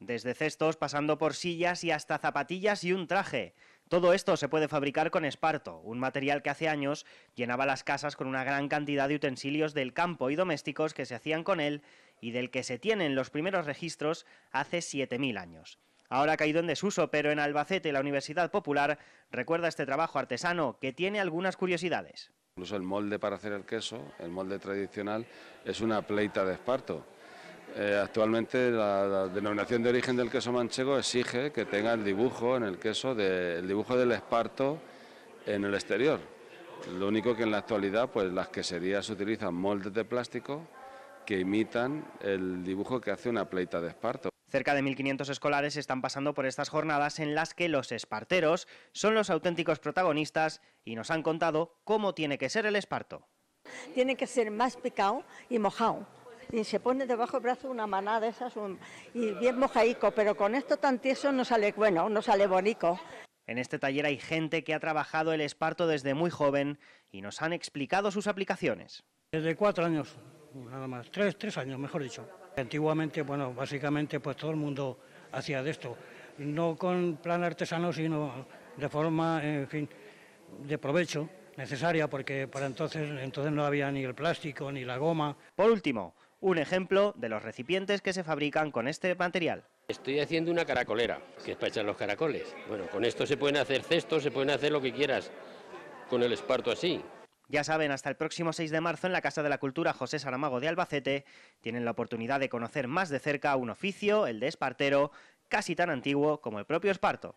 Desde cestos, pasando por sillas y hasta zapatillas y un traje. Todo esto se puede fabricar con esparto, un material que hace años llenaba las casas con una gran cantidad de utensilios del campo y domésticos que se hacían con él y del que se tienen los primeros registros hace 7.000 años. Ahora ha caído en desuso, pero en Albacete la Universidad Popular recuerda este trabajo artesano que tiene algunas curiosidades. Incluso el molde para hacer el queso, el molde tradicional, es una pleita de esparto eh, actualmente la, denominación de origen del queso manchego exige que tenga el dibujo en el queso, el dibujo del esparto en el exterior. Lo único que en la actualidad pues las queserías utilizan moldes de plástico que imitan el dibujo que hace una pleita de esparto. Cerca de 1.500 escolares están pasando por estas jornadas en las que los esparteros son los auténticos protagonistas y nos han contado cómo tiene que ser el esparto. Tiene que ser más picado y mojado y se pone debajo del brazo una manada de esas y bien mojaico, pero con esto tan tieso no sale bueno, no sale bonito. En este taller hay gente que ha trabajado el esparto desde muy joven y nos han explicado sus aplicaciones. Desde cuatro años, nada más, tres, tres años mejor dicho. Antiguamente, bueno, básicamente pues todo el mundo hacía de esto, no con plan artesano, sino de forma, en fin, de provecho necesaria, porque para entonces, entonces no había ni el plástico ni la goma. Por último, un ejemplo de los recipientes que se fabrican con este material. Estoy haciendo una caracolera, que es para echar los caracoles. Bueno, con esto se pueden hacer cestos, se pueden hacer lo que quieras, con el esparto así. Ya saben, hasta el próximo 6 de marzo en la Casa de la Cultura José Saramago de Albacete tienen la oportunidad de conocer más de cerca un oficio, el de espartero, casi tan antiguo como el propio esparto.